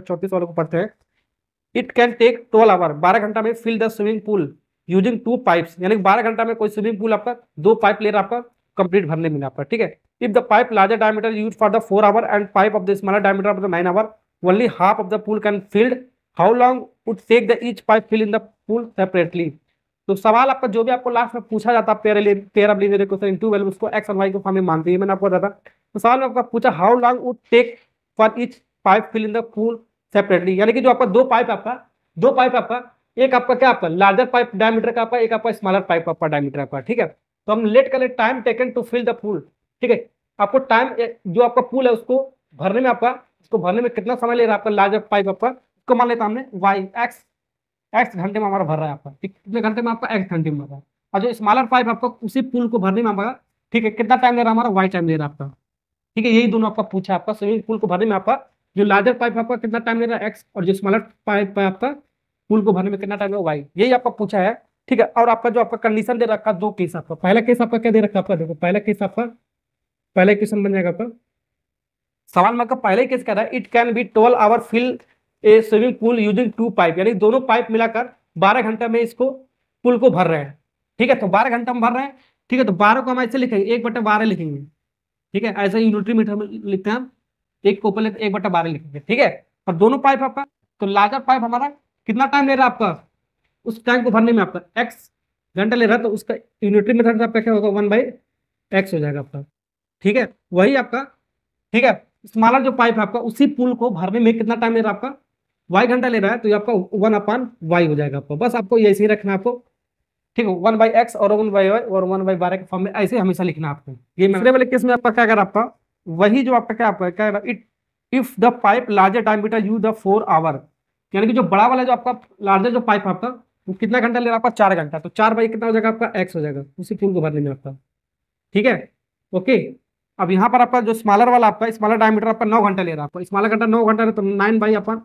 चौतीस वालों को पढ़ते हैं it can take twelve hour बारह घंटा में fill the swimming pool using two pipe यानी बारह घंटा में कोई स्विमिंग पूल आपका दो पाइप लेयर आपका कंप्लीट भरने मिला आपका ठीक है if the pipe larger diameter use for the four hour and pipe of the smaller diameter of the nine hour only half of the pool can filled how long would take the each pipe fill in the pool separately तो सवाल आपका जो भी आपको last में पूछा जाता है pair of linear equation in two value उसको एक्स और वाई को फॉर्म में मानते हैं मैंने आपको बताया था तो सवाल में आपका पूछा how long would take for each pipe fill in the pool separately यानी कि जो आपका दो पाइप आपका दो पाइप आपका एक आपका क्या आपका लार्जर पाइप डायमीटर का आपका एक आपका स्मॉलर पाइप आपका डायमीटर आपका ठीक है तो हम लेट कर ले time taken to fill the pool ठीक है आपको टाइम जो आपका पूल है उसको भरने में आपका उसको भरने में कितना समय ले रहा है आपका लार्जर पाइप आपका उसको मान लेता हमने वाई एक्स एक्स घंटे में हमारा भर रहा है आपका कितने घंटे में आपका एक्स घंटे में भर रहा है और जो स्मॉलर पाइप आपका उसी पूल को भरने में आपका ठीक है कितना टाइम ले रहा है हमारा वाई टाइम ले रहा है आपका ठीक है यही दोनों आपका पूछा आपका स्विमिंग पूल को भरने में आपका जो लार्जर पाइप आपका कितना टाइम ले रहा है एक्स और जो स्मॉलर पाइप है आपका पुल को भरने में कितना टाइम लगेगा वाई यही आपका पूछा है ठीक है और आपका जो आपका कंडीशन दे रखा दो केस आपका पहला केस आपका क्या दे रखा आपका देखो पहला केस आपका पहला क्वेश्चन बन जाएगा आपका सवाल में पहले केस कह रहा है it can be twelve hour fill a swimming pool using two pipe यानी दोनों पाइप मिलाकर बारह घंटा में इसको पुल को भर रहे हैं ठीक है तो बारह घंटा में भर रहे हैं ठीक है तो बारह को हम ऐसे लिखेंगे एक बटे बारह लिखेंगे ठीक है ऐसे यूनिट्री मीटर में लिखते हैं हम एक को ऊपर ले एक बटा बारह लिखेंगे ठीक है और दोनों पाइप आपका तो लार्जर पाइप हमारा कितना टाइम ले रहा है आपका उस टाइम को भरने में आपका एक्स घंटा ले रहा तो उसका यूनिटरी मेथड आपका क्या होगा वन बाई एक्स हो जाएगा आपका ठीक है वही आपका ठीक है स्मॉलर जो पाइप है आपका उसी पुल को भरने में कितना टाइम ले रहा है आपका वाई घंटा ले रहा है तो ये आपका वन अपान वाई हो जाएगा आपका बस आपको ऐसे ही रखना आपको ठीक है वन बाई एक्स और वन बाई वाई और वन बाई बारह के फॉर्म में ऐसे हमेशा लिखना आपको ये वाले केस में आपका क्या अगर आपका वही जो आपका क्या आपका क्या it if the pipe larger diameter you the four hour यानी कि जो बड़ा वाला जो आपका लार्जर जो पाइप आपका वो कितना घंटा ले रहा है आपका चार घंटा तो चार बाई कितना हो जाएगा आपका एक्स हो जाएगा उसी फ्यूल को भर में आपका ठीक है ओके अब यहाँ पर आपका जो स्मॉलर वाला आपका स्मॉलर डायमीटर आपका नौ घंटा ले रहा है आपका स्मॉलर घंटा नौ घंटा तो nine by upon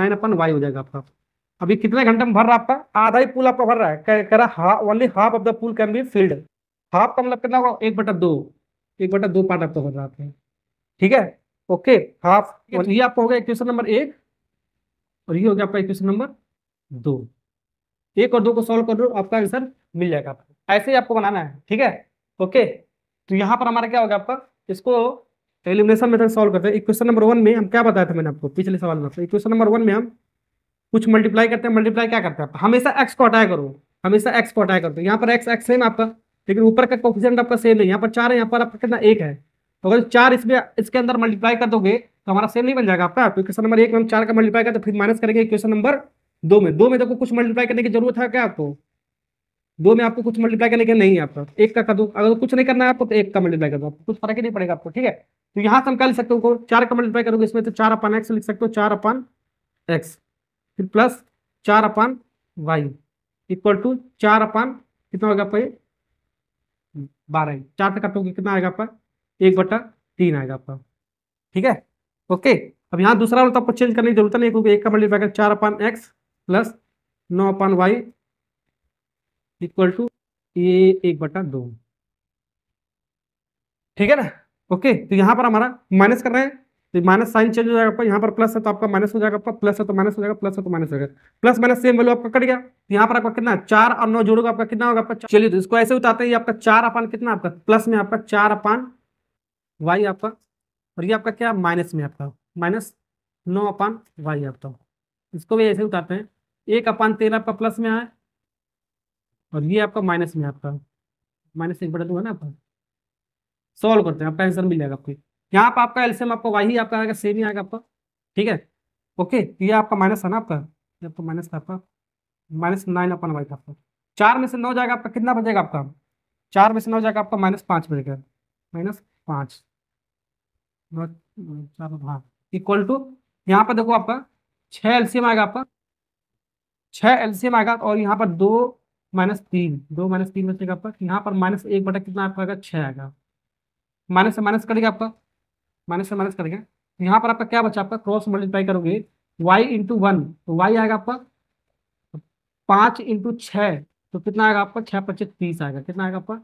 nine upon Y हो जाएगा आपका अभी कितने घंटे में भर रहा है आपका आधा ही पुल आपका भर रहा है कह रहा है only half of the pool can be filled half का मतलब कितना होगा एक बटा दो एक बटा दो पार्ट आपका बन रहा है ठीक है ओके हाफ तो ये आपका हो गया इक्वेशन नंबर एक और ये हो गया आपका इक्वेशन नंबर दो एक और दो को सॉल्व कर दो आपका आंसर मिल जाएगा आपको ऐसे ही आपको बनाना है ठीक है ओके तो यहाँ पर हमारा क्या हो गया आपका इसको एलिमिनेशन मेथड सॉल्व करते हैं इक्वेशन नंबर वन में हम क्या बताया था मैंने आपको पिछले सवाल में इक्वेशन नंबर वन में हम कुछ मल्टीप्लाई करते हैं मल्टीप्लाई क्या करते हैं हमेशा एक्स को हटाया करो हमेशा एक्स को हटाया करो यहाँ पर एक्स एक्स है ना आपका लेकिन ऊपर का कोफिशियंट आपका सेम नहीं यहाँ पर चार है यहाँ पर आपका कितना एक है तो अगर चार इसमें इसके अंदर मल्टीप्लाई कर दोगे तो हमारा सेम नहीं बन जाएगा आपका तो क्वेश्चन नंबर एक में हम चार का मल्टीप्लाई करते तो फिर माइनस करेंगे क्वेश्चन नंबर दो में दो में देखो कुछ मल्टीप्लाई करने की जरूरत है क्या आपको दो में आपको कुछ मल्टीप्लाई करने के नहीं है आपका एक का कर दो अगर कुछ नहीं करना है आपको तो एक का मल्टीप्लाई कर दो आपको कुछ फर्क ही नहीं पड़ेगा आपको ठीक है तो यहाँ से हम क्या लिख सकते हो चार का मल्टीप्लाई करोगे इसमें तो चार अपान एक्स लिख सकते हो चार अपान एक्स फिर प्लस चार अपान वाई इक्वल टू चार अपान कितना होगा आपका बारह चार से काटोगे कितना आएगा आपका एक बटा तीन आएगा आपका ठीक है ओके अब यहाँ दूसरा वाला तो आपको चेंज करने की जरूरत नहीं क्योंकि एक का मल्टीप्लाई कर चार अपन एक्स प्लस नौ upon Y equal to a एक बटा दो ठीक है ना ओके तो यहाँ पर हमारा माइनस कर रहे हैं तो माइनस साइन चेंज हो जाएगा आपका यहाँ पर प्लस है तो आपका माइनस हो जाएगा आपका प्लस है तो माइनस हो जाएगा प्लस है तो माइनस हो जाएगा प्लस माइनस सेम वैल्यू आपका कट गया तो यहाँ पर आपका कितना चार और नौ जोड़ोगे आपका कितना होगा आपका चलिए तो इसको ऐसे उतारते हैं आपका चार अपान कितना आपका प्लस में आपका चार अपान वाई आपका और ये आपका क्या माइनस में आपका माइनस नौ अपान वाई आपका इसको भी ऐसे उतारते हैं एक अपान तेरह आपका प्लस में आए और ये आपका माइनस में आपका माइनस एक बटा दो है ना आपका सॉल्व करते हैं आपका आंसर मिल जाएगा आपको यहाँ पर आपका एल्सियम वाई ही आपका आएगा सेम ही आएगा आपका ठीक है ओके तो ये आपका माइनस था ना आपका ये आपका माइनस था आपका माइनस नाइन अपन वाई था आपका चार में से नौ जाएगा आपका कितना बजेगा आपका चार में से नौ जाएगा आपका माइनस पाँच बजेगा माइनस पाँच हाँ इक्वल टू यहाँ पर देखो आपका छः एल्सियम आएगा आपका छः एल्सियम आएगा और यहाँ पर दो माइनस तीन दो माइनस तीन बचेगा आपका यहाँ पर माइनस एक बटा कितना आपका आएगा छः आएगा माइनस से माइनस करेगा आपका माइनस से माइनस करेंगे तो यहाँ पर आपका क्या बचा आपका क्रॉस मल्टीप्लाई करोगे वाई इंटू वन तो वाई आएगा आपका पाँच इंटू छः तो कितना आएगा आपका छः पच्चीस तीस आएगा कितना आएगा आपका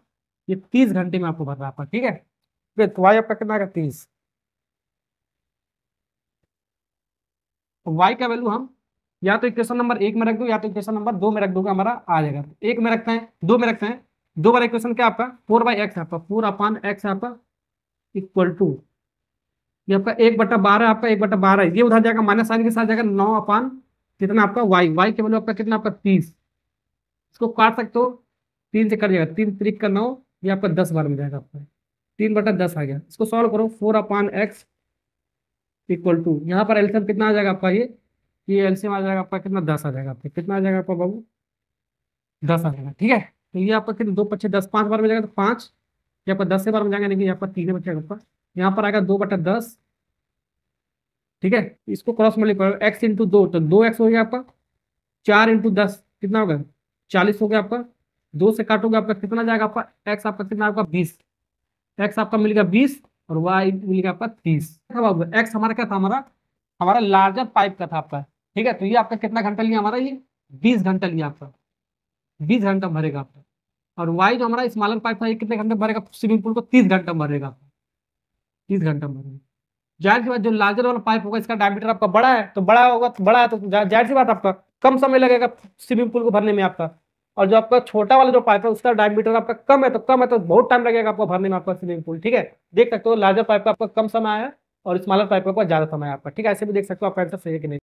ये तीस घंटे में आपको भर रहा है आपका ठीक है तो वाई आपका कितना आएगा तीस वाई का वैल्यू हम या तो इक्वेशन नंबर एक में रख दो या तो इक्वेशन नंबर दो में रख दूंगा हमारा आ जाएगा एक में रखते हैं दो में रखते हैं दो बार इक्वेशन क्या आपका फोर बाई एक्स आपका फोर अपान एक्स आपका इक्वल टू ये आपका एक बटा बारह आपका एक बटा बारह ये उधर जाएगा माइनस साइन के साथ जाएगा नौ अपान कितना आपका वाई वाई के वैल्यू आपका कितना आपका तीस इसको काट सकते हो तीन से कर जाएगा तीन त्रिक का नौ ये आपका दस बार मिल जाएगा आपका तीन बटा दस आ गया इसको सॉल्व करो four upon X equal to यहाँ पर एल्सियम कितना आ जाएगा आपका ये ये एल्सियम आ जाएगा आपका कितना दस आ जाएगा आपका कितना आ जाएगा आपका बाबू दस आ जाएगा ठीक है तो ये आपका कितना दो पच्चीस दस पाँच बार में जाएगा तो पाँच यहाँ पर दस से बार में जाएगा लेकिन यहाँ पर तीन बच्चे आपका यहाँ पर आएगा दो बटा दस ठीक है इसको क्रॉस मल्टीप्लाई एक्स इंटू दो तो दो एक्स हो गया आपका चार इंटू दस कितना होगा चालीस हो गया आपका दो से काटोगे आपका कितना जाएगा आपका एक्स आपका कितना आपका बीस एक्स आपका मिल गया बीस और वाई मिल गया आपका तीस एक्स हमारा क्या था हमारा हमारा लार्जर पाइप का था आपका ठीक है तो ये आपका कितना घंटा लिया हमारा ये बीस घंटा लिया आपका बीस घंटा भरेगा आपका और वाई जो हमारा स्मॉलर पाइप था ये कितने घंटे भरेगा स्विमिंग पूल को तीस घंटा भरेगा तीस घंटा मारेंगे जाहिर सी बात जो लार्जर वाला पाइप होगा इसका डायमीटर आपका बड़ा है तो बड़ा होगा तो बड़ा है तो जाहिर सी बात आपका कम समय लगेगा स्विमिंग पूल को भरने में आपका और जो आपका छोटा वाला जो पाइप है उसका डायमीटर आपका कम है तो कम है तो बहुत टाइम लगेगा आपको भरने में आपका स्विमिंग पूल ठीक है देख सकते हो लार्जर पाइप का आपका कम समय आया और स्मॉलर पाइप का ज़्यादा समय आपका ठीक है ऐसे भी देख सकते हो आपका आंसर सही है कि नहीं